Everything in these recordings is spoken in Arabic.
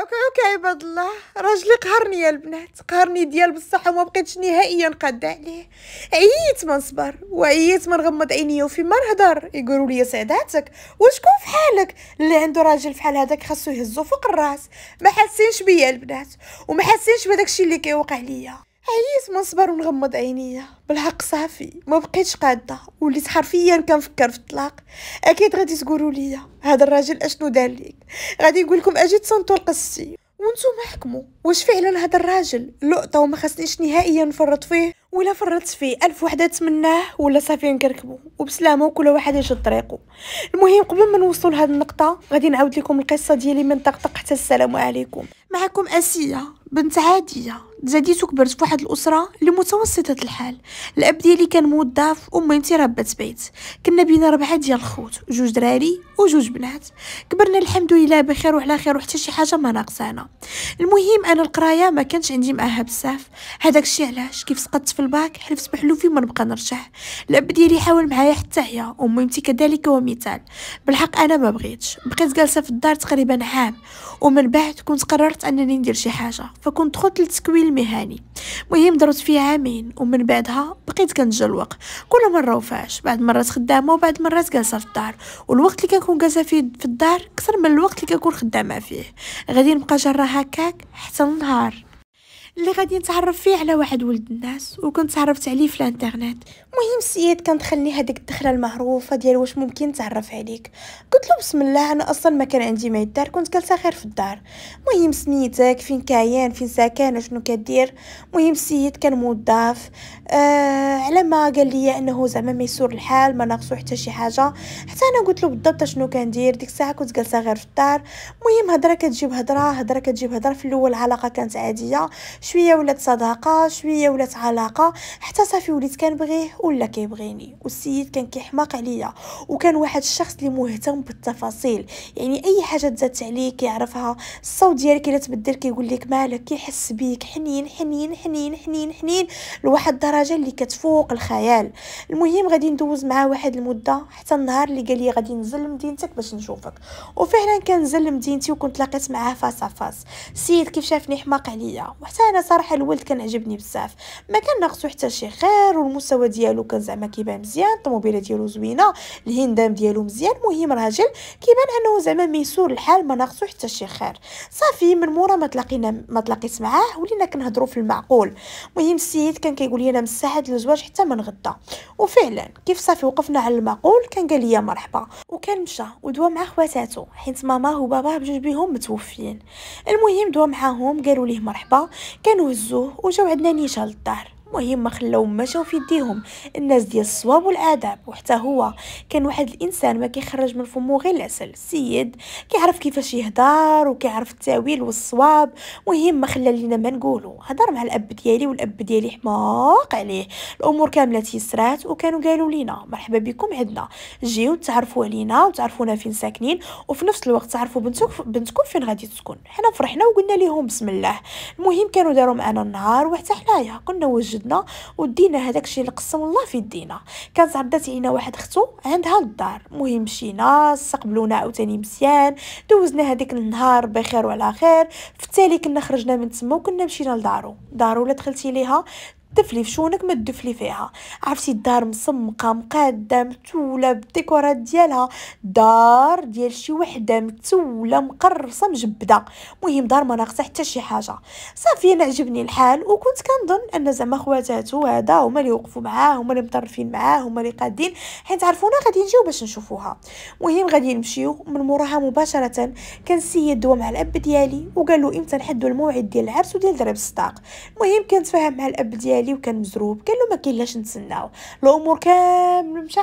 اوكي اوكي عباد الله راجلي قهرني يا البنات قهرني ديال بصح وما بقيتش نهائيا قاد عليه عييت ما نصبر وعييت ما نغمض عينيا وفي ما نهضر يقولوا لي سعداتك وشكون في حالك اللي عنده راجل فحال هذاك خاصو يهزو فوق الراس ما حاسينش بيا البنات وما حاسينش بداكشي اللي كيوقع ليا عييت من صبر ونغمض عينيا بالحق صافي ما بقيتش قاده وليت حرفيا كنفكر في الطلاق اكيد غادي تقولوا لي هذا الراجل اشنو دار ليك غادي يقول لكم اجي تصنتوا لقصتي وانتم حكموا واش فعلا هذا الراجل لقطه وما خصنيش نهائيا نفرط فيه ولا فرطت فيه الف وحده تمناه ولا صافي نكركبو وبسلامه وكل واحد يشد طريقه المهم قبل ما نوصلوا لهاد النقطه غادي نعاود لكم القصه ديالي من طقطق حتى السلام عليكم معكم اسيه بنت عاديه تزاديت وكبرت فواحد الاسره اللي متوسطه الحال الاب ديالي كان موظف وامي ربت بيت كنا بينا ربعه ديال الخوت جوج دراري وجوج بنات كبرنا الحمد لله بخير وعلى خير وحتى شي حاجه ما ناقصانا المهم انا القرايه ما كانش عندي معاها بزاف هذاك الشيء علاش كيف سقطت في الباك حلفت بحلوفي ما نبقى نرجع الاب ديالي حاول معايا حتى هي وميمتي كذلك ومثال بالحق انا ما بغيتش بقيت جالسه في الدار تقريبا عام ومن بعد كنت قررت انني ندير شي حاجه فكنت دخلت لتكوين المهني مهم درت فيه عامين ومن بعدها بقيت كنتجا الوقت كل مره وفاش بعد مرات خدامه وبعد مرات جالسه في الدار والوقت اللي كنكون جالسه فيه في الدار اكثر من الوقت اللي كنكون خدامه فيه غادي نبقى جرا هكاك حتى النهار اللي غادي نتعرف فيه على واحد ولد الناس وكنت تعرفت عليه في الانترنت مهم السيد كان دخلني هذيك الدخله المعروفه ديال واش ممكن نتعرف عليك قلت له بسم الله انا اصلا ما كان عندي ما يدار كنت جالسه غير في الدار مهم سميتك فين كاين فين ساكن شنو كدير مهم السيد كان موظف آه على ما قال لي انه زعما ما يسور الحال ما ناقصو حتى شي حاجه حتى انا قلت له بالضبط شنو كندير ديك الساعه كنت جالسه غير في الدار مهم هضره كتجيب هضره هضره كتجيب هضره في الاول العلاقه كانت عاديه شويه ولات صداقه شويه ولات علاقه حتى صافي وليت كنبغيه ولا كيبغيني والسيد كان كيحماق عليا وكان واحد الشخص اللي مهتم بالتفاصيل يعني اي حاجه تزادت عليه كيعرفها الصوت ديالك الا تبدل كيقول لك مالك كيحس بيك حنين حنين حنين حنين حنين لواحد الدرجه اللي كتفوق الخيال المهم غادي ندوز معاه واحد المده حتى النهار اللي قال لي غادي نزل لمدينتك باش نشوفك وفعلا كنزل لمدينتي وكنت لقيت معاه فاس فاس السيد كيف شافني حماق عليا وحتى انا صراحه الولد كان عجبني بزاف ما ناقصو حتى شي خير والمستوى ديالو كان زعما كيبان مزيان الطوموبيله ديالو زوينه الهندام ديالو مزيان المهم راجل كيبان انه زعما ميسور الحال ما ناقصو حتى شي خير صافي من مورا ما تلاقينا ما تلاقيت معاه ولينا كنهضروا في المعقول المهم السيد كان كيقول لي انا مساعد للزواج حتى من غدا وفعلا كيف صافي وقفنا على المعقول كان قال لي مرحبا وكان مشى ودوا مع خواتاتو حيت ماماه وباباه بجوج بيهم متوفيين المهم دوا معاهم قالوا ليه مرحبا هزوه وجاو عندنا نيشان للدار المهم ما ما مشاو في يديهم الناس ديال الصواب والاداب وحتى هو كان واحد الانسان ما كيخرج من فمو غير العسل السيد كيعرف كيفاش يهضر وكيعرف التاويل والصواب مهم ما خلى لينا ما نقولو هضر مع الاب ديالي والاب ديالي حماق عليه الامور كامله تيسرات وكانوا قالوا لينا مرحبا بكم عندنا جيو تعرفوا علينا وتعرفونا فين ساكنين وفي نفس الوقت تعرفوا بنتك بنتكم فين غادي تسكن حنا فرحنا وقلنا لهم بسم الله المهم كانوا داروا معنا النهار وحتى حنايا كنا وجد جبنا ودينا هذاك الشيء اللي قسم الله في يدينا كانت عدات علينا واحد اختو عندها الدار مهم مشينا استقبلونا عاوتاني مزيان دوزنا هذيك النهار بخير وعلى خير في التالي كنا خرجنا من تما وكنا مشينا لدارو دارو لا دخلتي ليها دفلي في شونك ما تدفلي فيها عرفتي الدار مسمقه مقاده متوله بالديكورات ديالها دار ديال شي وحده متوله مقرصه مجبده مهم دار ما ناقصه حتى شي حاجه صافي انا عجبني الحال وكنت كنظن ان زعما خواتاتو هذا هما اللي وقفوا معاه هما اللي مطرفين معاه هما اللي قادين حيت عرفونا غادي نجيو باش نشوفوها مهم غادي نمشيو من موراها مباشره كان السيد دوا مع الاب ديالي وقال له امتى نحدوا الموعد ديال العرس وديال درب الصداق المهم كنتفاهم مع الاب ديالي عالي وكان مزروب قال له ما كاين لاش نتسناو الامور كامله مشى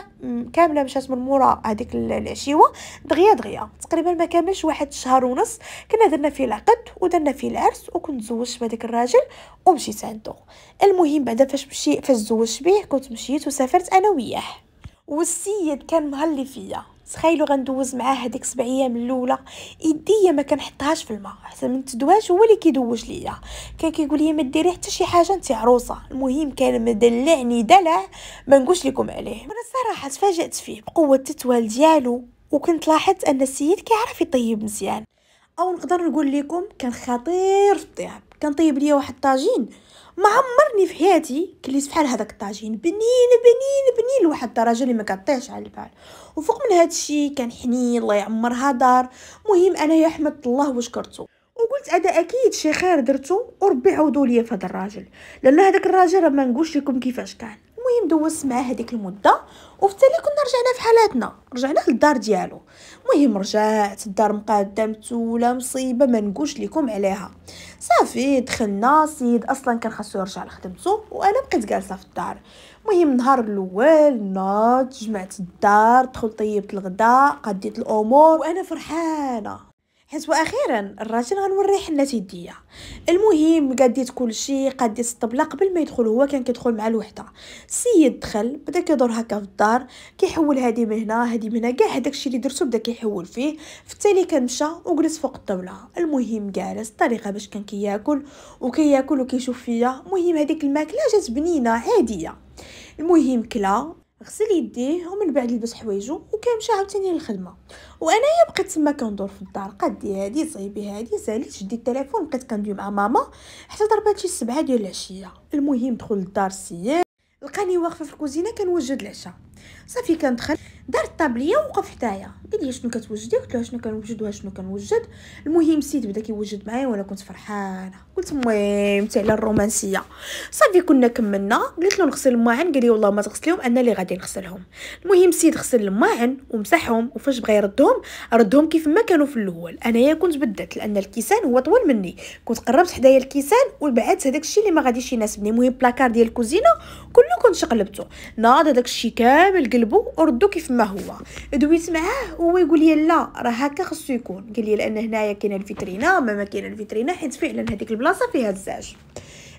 كامله مشات من مورا هذيك العشيوه دغيا دغيا تقريبا ما كاملش واحد شهر ونص كنا درنا فيه العقد ودرنا فيه العرس وكنت تزوجت بهذاك الراجل ومشيت عندو المهم بعدا فاش مشي فاش تزوجت بيه كنت مشيت وسافرت انا وياه والسيد كان مهلي فيا تخيلوا غندوز معاه هذيك سبع ايام الاولى يديا ما كنحطهاش في الماء حتى من تدواج هو اللي كيدوج ليا كان كيقول لي ما ديري حتى شي حاجه انت عروسه المهم كان مدلعني دلع ما نقولش لكم عليه انا الصراحه تفاجات فيه بقوه التتوال ديالو وكنت لاحظت ان السيد كيعرف يطيب مزيان او نقدر نقول لكم كان خطير في الطياب كان طيب ليا واحد الطاجين ما عمرني في حياتي كليت بحال هذاك الطاجين بنين بنين بنين لواحد الدرجه اللي ما كطيحش على البال وفوق من هذا الشيء كان حنين الله يعمرها دار مهم انايا حمدت الله وشكرته وقلت انا اكيد شي خير درتو وربي عوضوا ليا في هذا الراجل لان هذاك الراجل ما نقولش لكم كيفاش كان المهم دوزت معاه هذيك المده وبالتالي كنا رجعنا في حالاتنا رجعنا للدار ديالو المهم رجعت الدار مقاده ولا مصيبه ما نقولش لكم عليها صافي دخلنا السيد اصلا كان خاصو يرجع لخدمته وانا بقيت جالسه في الدار المهم النهار الاول ناض جمعت الدار دخلت طيبت الغداء قديت الامور وانا فرحانه حيت واخيرا الراجل غنوريه حنات يديا المهم قاديت كلشي قاديت الطبله قبل ما يدخل هو كان كيدخل مع الوحده السيد دخل بدا كيدور هكا في الدار كيحول هادي من هنا هادي من هنا كاع داكشي اللي درتو بدا كيحول فيه في التالي كنمشى وجلس فوق الطاوله المهم جالس الطريقه باش كان كياكل وكياكل وكيشوف فيا المهم هذيك الماكله جات بنينه عاديه المهم كلا غسل يديه ومن بعد لبس حوايجو وكيمشي عاوتاني للخدمه يا بقيت تما كندور في الدار قدي هادي صايبي هادي ساليت شدي التليفون بقيت كندوي مع ماما حتى ضربات شي سبعة ديال العشيه المهم دخل للدار السيد لقاني واقفه في الكوزينه كنوجد العشاء صافي كندخل دار الطابليه ووقف حدايا قال لي شنو كتوجدي قلت له شنو كنوجد وشنو كنوجد المهم سيد بدا كيوجد معايا وانا كنت فرحانه قلت المهم تاع على الرومانسيه صافي كنا كملنا قلت له نغسل الماعن قال لي والله ما تغسليهم انا اللي غادي نغسلهم المهم سيد غسل الماعن ومسحهم وفاش بغى يردهم ردهم كيف ما كانوا في الاول انايا كنت بدلت لان الكيسان هو طول مني كنت قربت حدايا الكيسان وبعدت هذاك الشيء اللي ما غاديش يناسبني المهم بلاكار ديال الكوزينه كله كنت شقلبته ناض هذاك الشيء كامل قلبه وردو كيف ما كما هو دويت معاه وهو يقول لي لا راه هكا خصو يكون قال لي لان هنايا كاينه الفيترينا ما ما كاينه الفيترينا حيت فعلا هذيك البلاصه فيها الزاج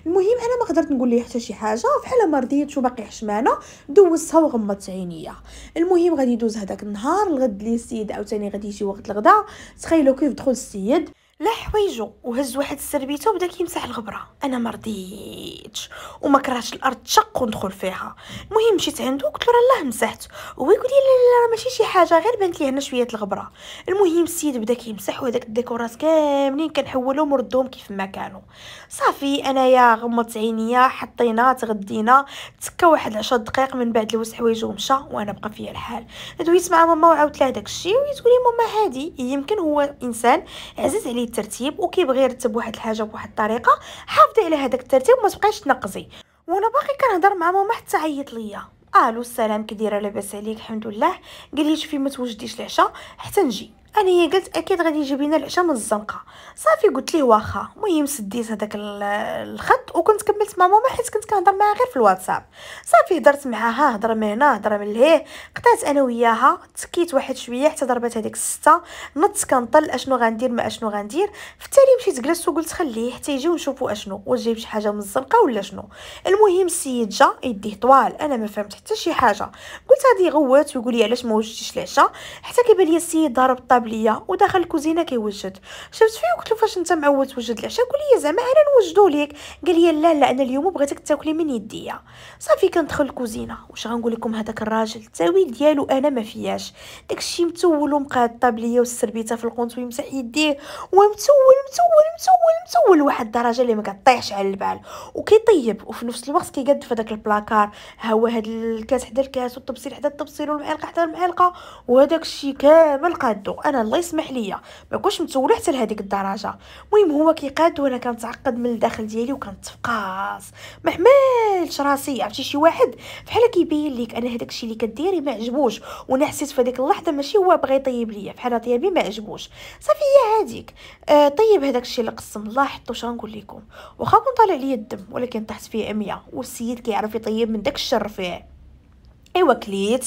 المهم انا ما قدرت نقول ليه حتى شي حاجه فحال ما شو باقي حشمانه دوزتها وغمضت عينيا المهم غادي يدوز هذاك النهار الغد لي السيد عاوتاني غادي يجي وقت الغداء تخيلوا كيف دخل السيد لا حوايجو وهز واحد السربيته وبدا كيمسح الغبره انا مرضيتش وما كرهتش الارض تشق وندخل فيها المهم مشيت عنده قلت له راه مسحت هو يقول لي لا لا ماشي شي حاجه غير بانت لي هنا شويه الغبره المهم السيد بدا كيمسح وهداك الديكورات كاملين كنحولهم وردهم كيف ما كانوا صافي انايا غمضت عينيا حطينا تغدينا تكا واحد 10 دقائق من بعد لوس حوايجو ومشى وانا بقى فيا الحال دويت مع ماما وعاودت لها داكشي وهي تقول لي ماما هادي يمكن هو انسان عزيز عليه الترتيب وكيبغي يرتب واحد الحاجه بواحد الطريقه حافظي على هذاك الترتيب وما تبقايش تنقزي وانا باقي كنهضر مع ماما حتى عيط ليا الو السلام كي دايره لاباس عليك الحمد لله قال لي شوفي ما توجديش العشاء حتى نجي انا هي قلت اكيد غادي يجيب لنا العشاء من الزنقه صافي قلت ليه واخا المهم سديت هذاك الخط وكنت كملت مع ماما حيت كنت كنهضر معاها غير في الواتساب صافي هضرت معاها هضره من هنا هضره من لهيه قطعت انا وياها تكيت واحد شويه حتى ضربت هذيك السته نط كنطل اشنو غندير ما اشنو غندير في التالي مشيت جلست وقلت خليه حتى يجي ونشوفوا اشنو واش جايب شي حاجه من الزنقه ولا شنو المهم السيد جا يديه طوال انا ما فهمت حتى شي حاجه قلت غادي يغوت ويقول لي علاش ما وجدتيش العشاء حتى كيبان لي السيد ضرب ليا ودخل الكوزينه كيوجد شفت فيه قلت له فاش انت معود توجد العشاء قال لي زعما انا نوجدو ليك قال لي لا لا انا اليوم بغيتك تاكلي من يديا صافي كندخل الكوزينه واش غنقول لكم هذاك الراجل التاويل ديالو انا ما فياش داكشي متول ومقاد ليا والسربيته في القنت ويمسح يديه ومتول متول متول متول واحد الدرجه اللي ما كطيحش على البال وكيطيب وفي نفس الوقت كيقد في داك البلاكار هو هاد الكاس حدا الكاس والطبسيل حدا الطبسيل والمعلقه حدا المعلقه وهداك الشيء كامل قادو انا الله يسمح ليا ما كنتش متوله حتى لهذيك الدرجه المهم هو كيقاد وانا كنتعقد من الداخل ديالي وكنتفقاص ما حملتش راسي عرفتي شي واحد فحال كيبين ليك انا هذاك الشيء اللي كديري ما عجبوش وانا حسيت في هذيك اللحظه ماشي هو بغى يطيب ليا فحال طيابي ما عجبوش صافي يا هذيك آه طيب هذاك الشيء اللي قسم الله حطو شنو نقول لكم واخا كون طالع ليا الدم ولكن طحت فيه 100 والسيد كيعرف يطيب من داك الشر فيه ايوا كليت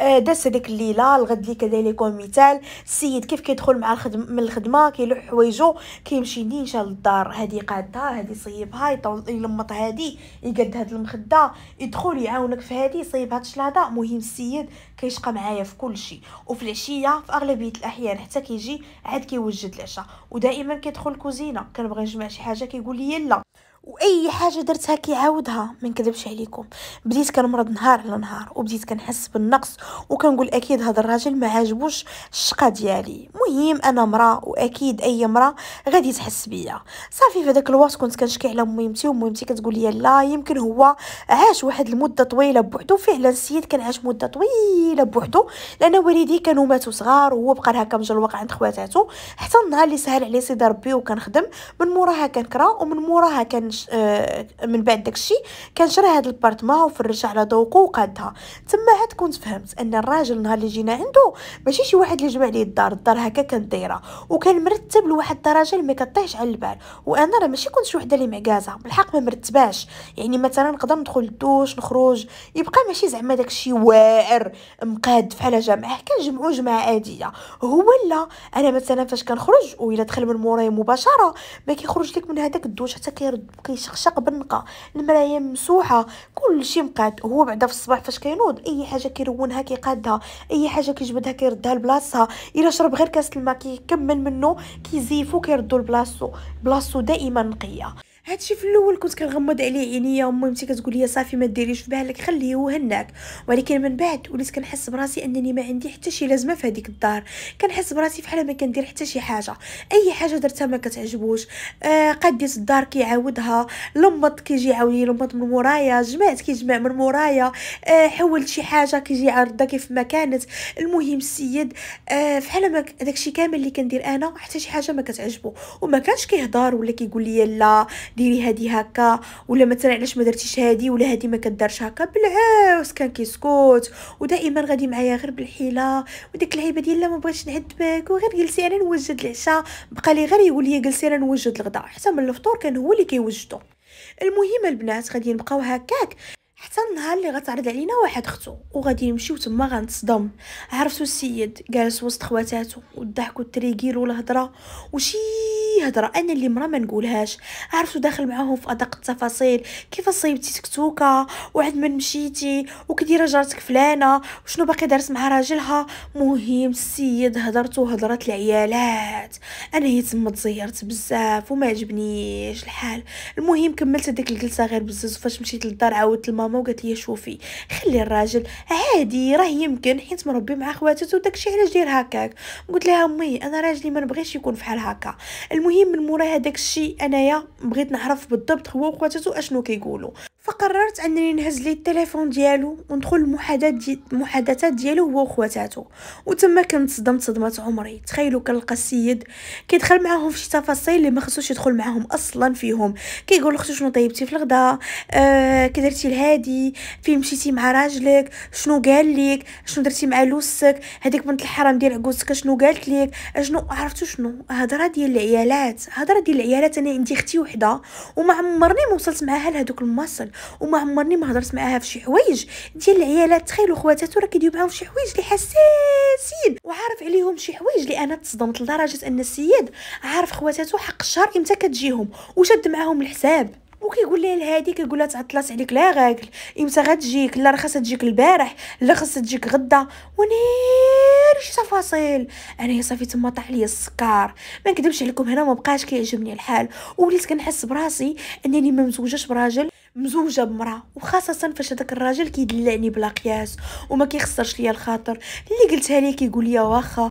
آه، دازت هذيك الليله الغد اللي ليكم مثال السيد كيف كيدخل مع الخدم من الخدمه كيلوح حوايجو كيمشي نينشا للدار هذه قادها هذه صيبها يطول يلمط هذه يقد هذه المخده يدخل يعاونك في هذه صيب هاد الشلاضه مهم السيد كيشقى معايا في كل شيء وفي العشيه في اغلبيه الاحيان حتى كيجي عاد كيوجد العشاء ودائما كيدخل الكوزينه كنبغي نجمع شي حاجه كيقول لي لا واي حاجه درتها كيعاودها ما نكذبش عليكم بديت كنمرض نهار على نهار وبديت كنحس بالنقص وكنقول اكيد هذا الراجل ما عاجبوش الشقه ديالي مهم انا مراه واكيد اي مراه غادي تحس بيا صافي في هذاك الوقت كنت كنشكي على ميمتي وميمتي كتقول لي لا يمكن هو عاش واحد المده طويله بوحدو فعلا السيد كان عاش مده طويله بوحدو لان والدي كانوا ماتوا صغار وهو بقى هكا مجلوق عند خواتاتو حتى النهار اللي سهل عليه سيدي ربي وكنخدم من موراها كنكرا ومن موراها كان آه من بعد داكشي كان شرا هاد ماهو وفرش على ذوقه وقادها تما عاد كنت فهمت ان الراجل نهار اللي جينا عنده ماشي شي واحد اللي جمع ليه الدار الدار هكا كانت دايره وكان مرتب لواحد الدرجه اللي ما كطيحش على البال وانا راه ماشي كنت شي وحده اللي معكازه بالحق ما مرتباش يعني مثلا نقدر ندخل الدوش نخرج يبقى ماشي زعما داكشي واعر مقاد فحال جامعه كنجمعو جماعه عاديه هو لا انا مثلا فاش كنخرج و الا دخل من موراي مباشره ما كيخرج لك من هذاك الدوش حتى كيرد كيشخشق بالنقه المرايه ممسوحه كلشي مقاد هو بعدا في الصباح فاش كينوض اي حاجه كيرونها كيقادها اي حاجه كيجبدها كيردها لبلاصتها الا شرب غير كاس الماء كيكمل منه كيزيفو كيردو لبلاصتو بلاصتو دائما نقيه هادشي في الاول كنت كنغمض عليه عينيا يعني امي ملي كتقول لي صافي ما ديريش في بالك خليه وهناك ولكن من بعد وليت كنحس براسي انني ما عندي حتى شي لازمه في هذيك الدار كنحس براسي فحال ما كندير حتى شي حاجه اي حاجه درتها ما كتعجبوش آه قديت الدار كيعاودها لمط كيجي يعاوني لمط من مورايا جمعت كيجمع من مورايا آه حولت شي حاجه كيجي عرضها كيف ما كانت المهم السيد آه فحال ما داكشي كامل اللي كندير انا حتى شي حاجه ما كتعجبو وما كانش كيهضر ولا كيقول لي لا ديري هادي هكا ولا مثلا علاش ما درتيش هادي ولا هادي ما كدارش هكا بالعاوس كان كيسكت ودائما غادي معايا غير بالحيله وديك الهيبه ديال لا ما بغيتش نعذبك وغير جلسي انا نوجد العشاء بقى لي غير يقول لي جلسي انا نوجد الغداء حتى من الفطور كان هو اللي كيوجدو المهم البنات غادي نبقاو هكاك حتى النهار اللي غتعرض علينا واحد اختو وغادي نمشيو تما غنتصدم عرفتو السيد جالس وسط خواتاتو والضحك والتريكير والهضره وشي هذه هضره انا اللي مرا ما نقولهاش عرفتوا داخل معاهم في ادق التفاصيل كيف صيبتي تكتوكا وعد من مشيتي وكدي جارتك فلانه وشنو باقي دارت مع راجلها مهم السيد هضرتو هضره العيالات انا هي تما تزيرت بزاف وما عجبنيش الحال المهم كملت ديك الجلسه غير بزاف فاش مشيت للدار عاودت لماما وقالت لي شوفي خلي الراجل عادي راه يمكن حيت مربي مع خواتاتو داكشي علاش داير هكاك قلت لها امي انا راجلي ما نبغيش يكون فحال هكا المهم المهم من مورا هذاك الشيء انايا بغيت نعرف بالضبط هو وخواتاتو اشنو كيقولوا فقررت انني نهز لي التليفون ديالو وندخل المحادثات دي المحادثات ديالو هو وخواتاتو وتما كنت صدمت صدمه عمري تخيلوا كنلقى السيد كيدخل معاهم في شي تفاصيل اللي ما خصوش يدخل معاهم اصلا فيهم كيقول اختي شنو طيبتي في الغداء آه كدرتي لهادي فين مشيتي مع راجلك شنو قال لك شنو درتي مع لوسك هذيك بنت الحرام ديال عجوزك شنو قالت لك شنو عرفتو شنو هضره ديال العيالات هضره ديال العيالات انا عندي اختي وحده وما عمرني ما وصلت معاها لهذوك المصل وما عمرني ما هضرت معاها في شي حوايج ديال العيالات تخيلوا خواتاتو راه كيديروا معاهم شي حوايج اللي حساسين وعارف عليهم شي حوايج اللي انا تصدمت لدرجه ان السيد عارف خواتاتو حق الشهر امتى كتجيهم وشد معاهم الحساب وكيقول لها لهادي كيقول لها تعطلات عليك لا غاكل امتى غتجيك لا راه تجيك البارح لا خاصها تجيك غدا ونير شي تفاصيل انا يا صافي تما طاح ليا السكر ما نكذبش عليكم هنا ما بقاش كيعجبني الحال وليت كنحس براسي انني ما مزوجاش براجل مزوجه بمراه وخاصه فاش هذاك الراجل كيدلعني بلا قياس وما كيخسرش ليا الخاطر اللي قلتها ليه كيقول لي واخا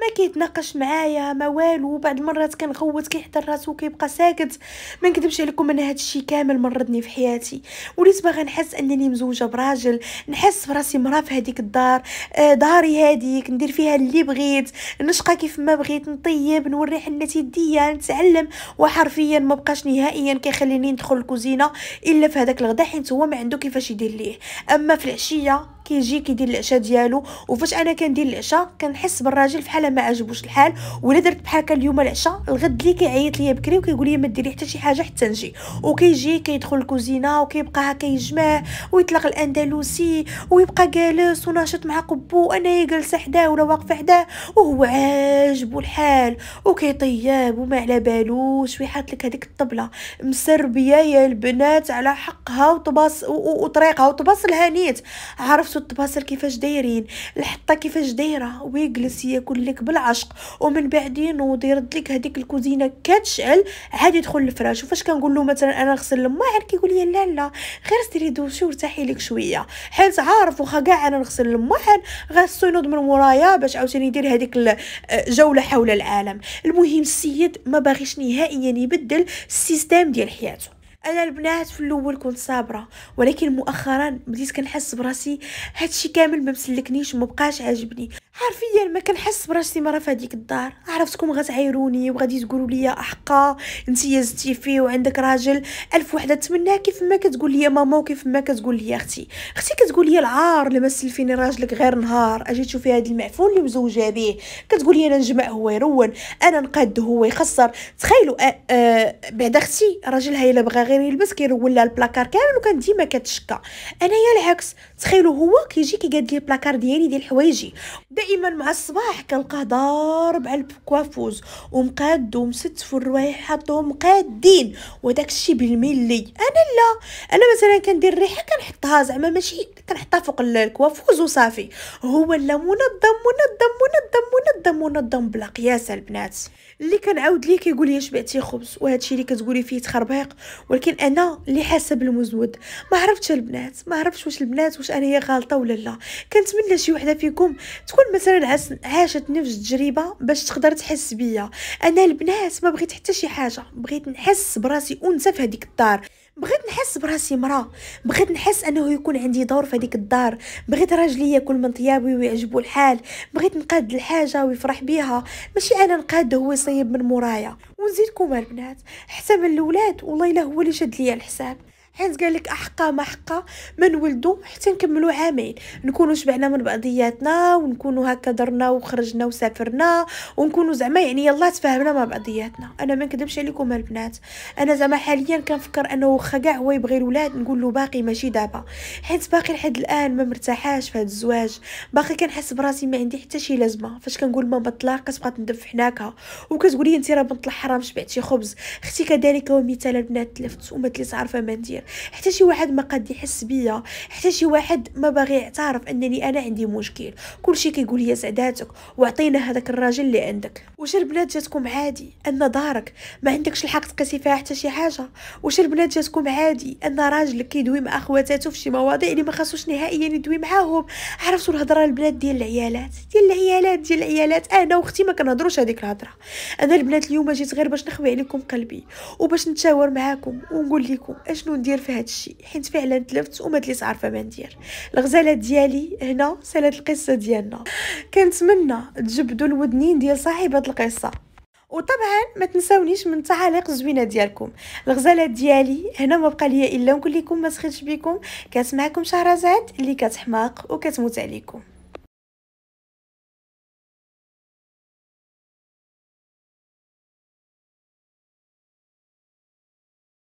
ما كيتناقش معايا ما والو بعض المرات كنغوت كيحضر راسو كيبقى ساكت ما نكذبش عليكم انا هادشي كامل مرضني في حياتي وليت باغا نحس انني مزوجه براجل نحس براسي مرا في هذيك الدار آه داري هذيك ندير فيها اللي بغيت نشقى كيف ما بغيت نطيب نوري حنات يديا نتعلم وحرفيا ما بقاش نهائيا كيخليني ندخل الكوزينه الا في هذاك الغدا حيت هو ما عنده كيفاش يدير ليه اما في العشيه كيجي كيدير العشاء ديالو وفاش انا كندير العشاء كنحس بالراجل فحال ما عجبوش الحال ولا درت بحال هكا اليوم العشاء الغد اللي كيعيط ليا بكري وكيقول لي ما ديري حتى شي حاجه حتى نجي وكيجي كيدخل الكوزينه وكيبقى هكا يجمع ويطلق الاندلسي ويبقى جالس وناشط مع قبو انا جالسه حداه ولا واقفه حداه وهو عاجبو الحال وكيطيب وما على بالوش ويحط لك هذيك الطبله مسربيه يا البنات على حقها وطباس وطريقها وطباس الهانيت عرفتوا صوت البصل كيفاش دايرين الحطه كيفاش دايره ويجلس ياكل لك بالعشق ومن بعد ينوض يرد لك هذيك الكوزينه كتشعل عاد يدخل الفراش وفاش كنقول له مثلا انا نغسل الماء عاد كيقول لي لا لا غير سيري دوشي وارتاحي لك شويه حيت عارف واخا كاع انا نغسل الماء غاسو ينوض من ورايا باش عاوتاني يدير هذيك الجوله حول العالم المهم السيد ما باغيش نهائيا يبدل السيستم ديال حياته انا البنات في الاول كنت صابره ولكن مؤخرا بديت كنحس براسي هادشي كامل ما مسلكنيش وما بقاش عاجبني حرفيا ما كنحس براسي مره في هذيك الدار عرفتكم غتعايروني وغادي تقولوا لي احقا انت يزتي فيه وعندك راجل الف وحده تمناها كيف ما كتقول لي ماما وكيف ما كتقول لي اختي اختي كتقول لي العار لما سلفيني راجلك غير نهار اجي تشوفي هاد المعفون اللي مزوجه به كتقول لي انا نجمع هو يرون انا نقاد هو يخسر تخيلوا أه أه بعد اختي راجلها الا بغى غير يلبس كيرول لها البلاكار كامل وكانت ديما كتشكى انايا العكس تخيلوا هو كيجي كيقاد لي البلاكار ديالي ديال حوايجي دائما مع الصباح كنلقاه ضارب على الكوافوز ومقاد ومستف الروايح حطهم قادين وداك الشيء بالملي انا لا انا مثلا كندير الريحه كنحطها زعما ماشي كنحطها فوق الكوافوز وصافي هو لا منظم منظم منظم منظم منظم بلا قياس البنات اللي كنعاود ليه كيقول لي شبعتي خبز وهادشي اللي كتقولي فيه تخربيق ولكن انا اللي حاسه بالمزود ما عرفتش البنات ما عرفتش واش البنات واش انا هي غلطه ولا لا كنتمنى شي وحده فيكم تكون مثلا عاشت نفس التجربه باش تقدر تحس بيا انا البنات ما بغيت حتى شي حاجه بغيت نحس براسي انثى في هذيك الدار بغيت نحس براسي مرا بغيت نحس انه يكون عندي دور في هذيك الدار بغيت راجلي ياكل من طيابي ويعجبو الحال بغيت نقاد الحاجه ويفرح بيها ماشي انا نقاد هو يصيب من مورايا ونزيدكم البنات حتى من الاولاد والله الا هو اللي شد ليا الحساب حيت قال لك احقا ما حقا ما نولدوا حتى نكملوا عامين نكونوا شبعنا من بعضياتنا ونكونوا هكا درنا وخرجنا وسافرنا ونكونوا زعما يعني يلا تفاهمنا مع بعضياتنا انا ما نكذبش عليكم البنات انا زعما حاليا كنفكر انه واخا كاع هو يبغي الولاد نقول له باقي ماشي دابا حيت باقي لحد الان ما مرتاحاش في هذا الزواج باقي كنحس براسي ما عندي حتى شي لازمه فاش كنقول ماما طلاق كتبقى تندب في حناكها وكتقولي انت راه بنت الحرام شبعتي خبز اختي كذلك ومثال مثال البنات تلفت وما تليش عارفه ما ندير حتى شي واحد ما قد يحس بيا حتى شي واحد ما باغي يعترف انني انا عندي مشكل كلشي كيقول لي سعداتك وعطينا هذاك الراجل اللي عندك واش البنات جاتكم عادي ان دارك ما عندكش الحق تقيسي فيها حتى شي حاجه واش البنات جاتكم عادي ان راجلك كيدوي مع اخواتاتو في شي مواضيع اللي ما خاصوش نهائيا يدوي معاهم عرفتوا الهضره البنات ديال العيالات ديال العيالات ديال العيالات انا واختي ما كنهضروش هذيك الهضره انا البنات اليوم جيت غير باش نخوي عليكم قلبي وباش نتشاور معاكم ونقول لكم اشنو ندير ندير في هذا الشيء حيت فعلا تلفت وما دليت عارفه ما ندير الغزاله ديالي هنا سالات القصه ديالنا كنتمنى تجبدوا الودنين ديال صاحبه القصه وطبعا ما تنساونيش من التعاليق الزوينه ديالكم الغزاله ديالي هنا ما بقى ليا الا نقول لكم ما سخيتش بكم كنسمعكم شهرزاد اللي كتحماق وكتموت عليكم